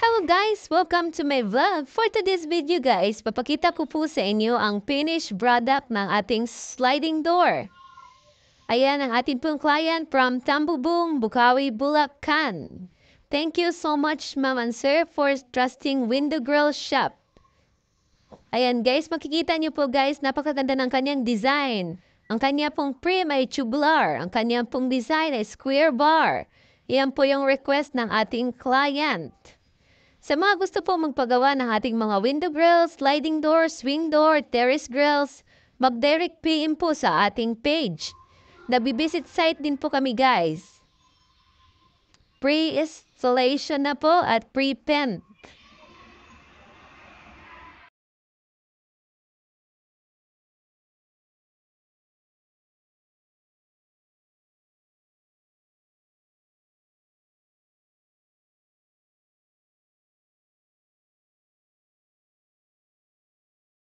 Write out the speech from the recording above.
Hello guys! Welcome to my vlog! For today's video guys, papakita ko po sa inyo ang finished product ng ating sliding door. Ayan ang ating pong client from Tambubong, Bukawi, Bulacan. Thank you so much ma'am and sir for trusting Window Grill Shop. Ayan guys, makikita niyo po guys, napakaganda ng kanyang design. Ang kanya pong prim ay tubular, ang kanya pong design ay square bar. Iyan po yung request ng ating client. Sa mga gusto po magpagawa ng ating mga window grills, sliding door, swing door, terrace grills, mag-direct PM po sa ating page. Nabibisit site din po kami guys. Pre-installation na po at pre-paint.